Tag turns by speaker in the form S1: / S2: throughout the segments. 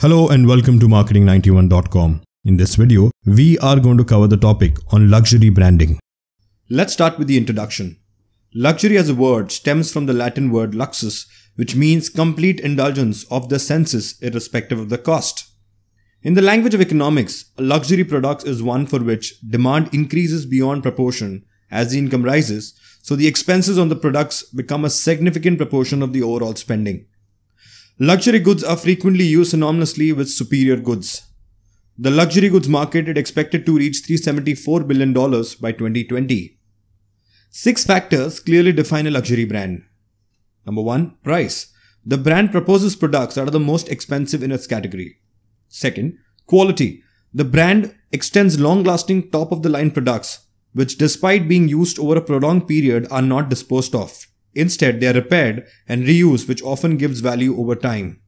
S1: Hello and welcome to marketing91.com. In this video, we are going to cover the topic on luxury branding. Let's start with the introduction. Luxury as a word stems from the Latin word luxus, which means complete indulgence of the senses irrespective of the cost. In the language of economics, a luxury product is one for which demand increases beyond proportion as the income rises, so the expenses on the products become a significant proportion of the overall spending. Luxury goods are frequently used synonymously with superior goods. The luxury goods market is expected to reach $374 billion by 2020. Six factors clearly define a luxury brand. Number 1. Price. The brand proposes products that are the most expensive in its category. Second. Quality. The brand extends long lasting top of the line products, which, despite being used over a prolonged period, are not disposed of. Instead, they are repaired and reused, which often gives value over time.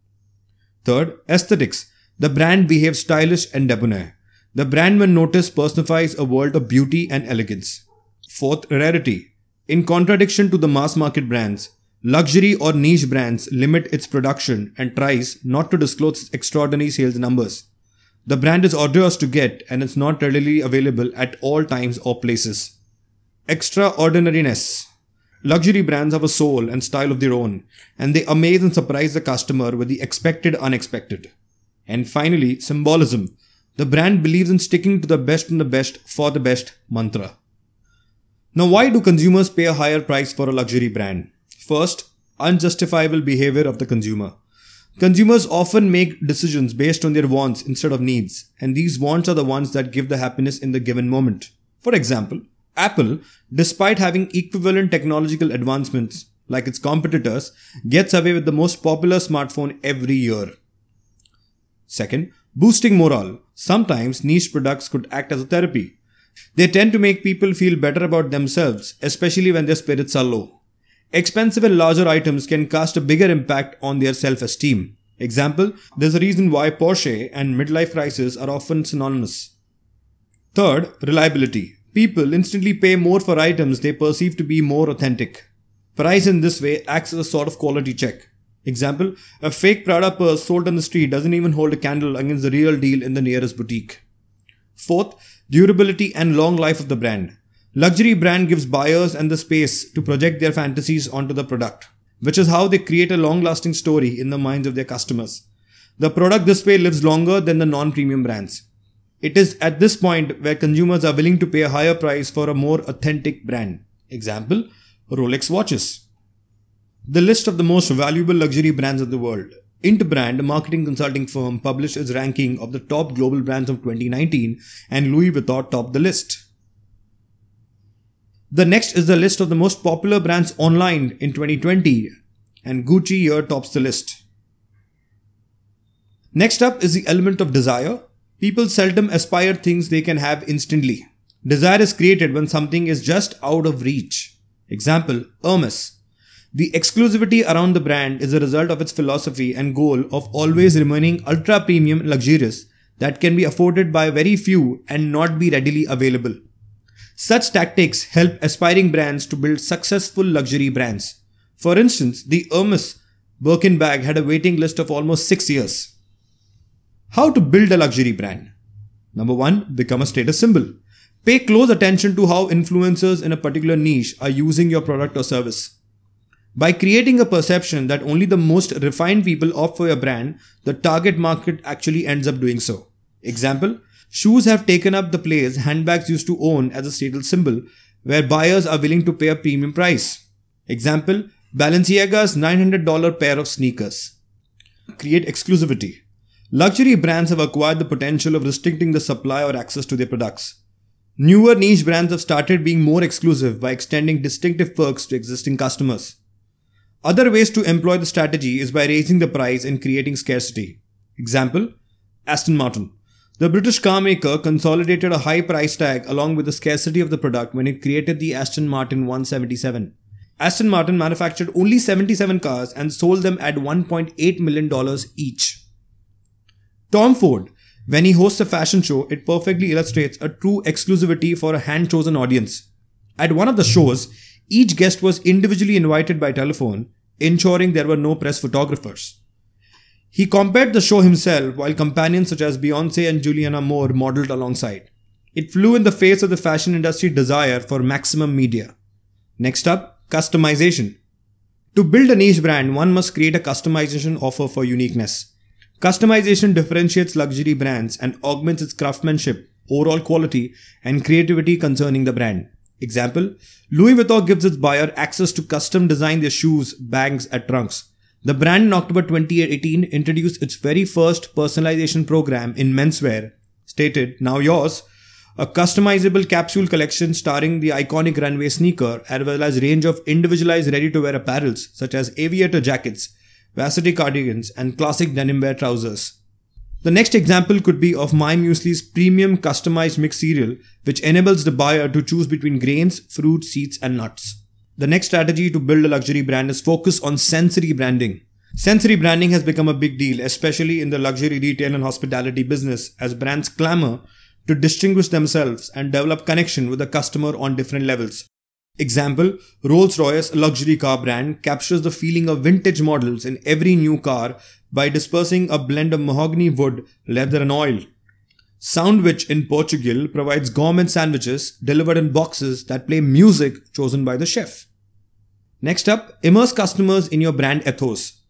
S1: Third, aesthetics. The brand behaves stylish and debonair. The brand, when noticed, personifies a world of beauty and elegance. Fourth, rarity. In contradiction to the mass market brands, luxury or niche brands limit its production and tries not to disclose extraordinary sales numbers. The brand is arduous to get and it's not readily available at all times or places. Extraordinariness. Luxury brands have a soul and style of their own, and they amaze and surprise the customer with the expected unexpected. And finally, symbolism. The brand believes in sticking to the best and the best for the best mantra. Now, why do consumers pay a higher price for a luxury brand? First, unjustifiable behavior of the consumer. Consumers often make decisions based on their wants instead of needs, and these wants are the ones that give the happiness in the given moment. For example, Apple, despite having equivalent technological advancements like its competitors, gets away with the most popular smartphone every year. Second, boosting morale. Sometimes niche products could act as a therapy. They tend to make people feel better about themselves, especially when their spirits are low. Expensive and larger items can cast a bigger impact on their self esteem. Example, there's a reason why Porsche and midlife crisis are often synonymous. Third, reliability. People instantly pay more for items they perceive to be more authentic. Price in this way acts as a sort of quality check. Example, a fake Prada purse sold on the street doesn't even hold a candle against the real deal in the nearest boutique. Fourth, durability and long life of the brand. Luxury brand gives buyers and the space to project their fantasies onto the product, which is how they create a long-lasting story in the minds of their customers. The product this way lives longer than the non-premium brands. It is at this point where consumers are willing to pay a higher price for a more authentic brand. Example Rolex watches. The list of the most valuable luxury brands in the world. Interbrand, a marketing consulting firm, published its ranking of the top global brands of 2019, and Louis Vuitton topped the list. The next is the list of the most popular brands online in 2020, and Gucci here tops the list. Next up is the element of desire, People seldom aspire things they can have instantly. Desire is created when something is just out of reach. Example, Hermes. The exclusivity around the brand is a result of its philosophy and goal of always remaining ultra premium and luxurious that can be afforded by very few and not be readily available. Such tactics help aspiring brands to build successful luxury brands. For instance, the Hermes Birkin bag had a waiting list of almost 6 years. How to build a luxury brand. Number one, become a status symbol. Pay close attention to how influencers in a particular niche are using your product or service. By creating a perception that only the most refined people opt for your brand, the target market actually ends up doing so. Example Shoes have taken up the place handbags used to own as a status symbol, where buyers are willing to pay a premium price. Example Balenciaga's $900 pair of sneakers. Create exclusivity. Luxury brands have acquired the potential of restricting the supply or access to their products. Newer niche brands have started being more exclusive by extending distinctive perks to existing customers. Other ways to employ the strategy is by raising the price and creating scarcity. Example Aston Martin. The British car maker consolidated a high price tag along with the scarcity of the product when it created the Aston Martin 177. Aston Martin manufactured only 77 cars and sold them at $1.8 million each. Tom Ford, when he hosts a fashion show, it perfectly illustrates a true exclusivity for a hand chosen audience. At one of the shows, each guest was individually invited by telephone, ensuring there were no press photographers. He compared the show himself while companions such as Beyonce and Juliana Moore modeled alongside. It flew in the face of the fashion industry desire for maximum media. Next up, customization. To build a niche brand, one must create a customization offer for uniqueness. Customization differentiates luxury brands and augments its craftsmanship, overall quality, and creativity concerning the brand. Example Louis Vuitton gives its buyer access to custom design their shoes, bags, and trunks. The brand in October 2018 introduced its very first personalization program in menswear, stated Now Yours, a customizable capsule collection starring the iconic runway sneaker as well as range of individualized ready to wear apparels such as aviator jackets, varsity cardigans, and classic denim wear trousers. The next example could be of My Muesli's premium customized mixed cereal, which enables the buyer to choose between grains, fruit, seeds, and nuts. The next strategy to build a luxury brand is focus on sensory branding. Sensory branding has become a big deal, especially in the luxury retail and hospitality business, as brands clamor to distinguish themselves and develop connection with the customer on different levels. Example Rolls Royce, a luxury car brand, captures the feeling of vintage models in every new car by dispersing a blend of mahogany wood, leather, and oil. Soundwich in Portugal provides gourmet sandwiches delivered in boxes that play music chosen by the chef. Next up, immerse customers in your brand ethos.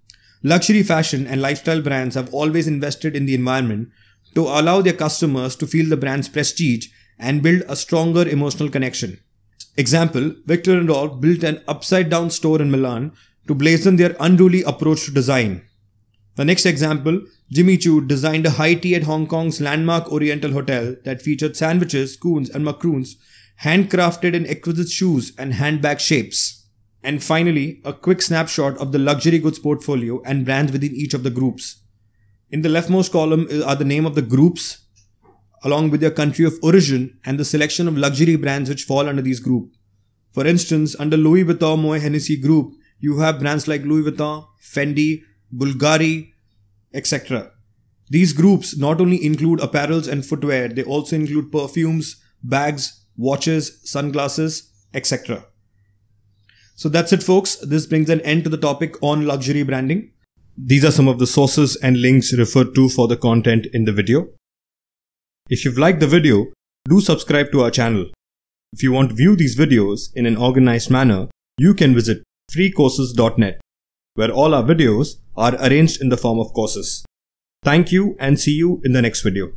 S1: Luxury fashion and lifestyle brands have always invested in the environment to allow their customers to feel the brand's prestige and build a stronger emotional connection. Example, Victor and all built an upside down store in Milan to blazon their unruly approach to design. The next example, Jimmy Choo designed a high tea at Hong Kong's landmark Oriental Hotel that featured sandwiches, coons, and macaroons handcrafted in exquisite shoes and handbag shapes. And finally, a quick snapshot of the luxury goods portfolio and brands within each of the groups. In the leftmost column are the name of the groups along with their country of origin and the selection of luxury brands which fall under these group. For instance, under Louis Vuitton Moët Hennessy group, you have brands like Louis Vuitton, Fendi, Bulgari, etc. These groups not only include apparels and footwear, they also include perfumes, bags, watches, sunglasses, etc. So that's it, folks. This brings an end to the topic on luxury branding. These are some of the sources and links referred to for the content in the video. If you've liked the video, do subscribe to our channel. If you want to view these videos in an organized manner, you can visit freecourses.net, where all our videos are arranged in the form of courses. Thank you and see you in the next video.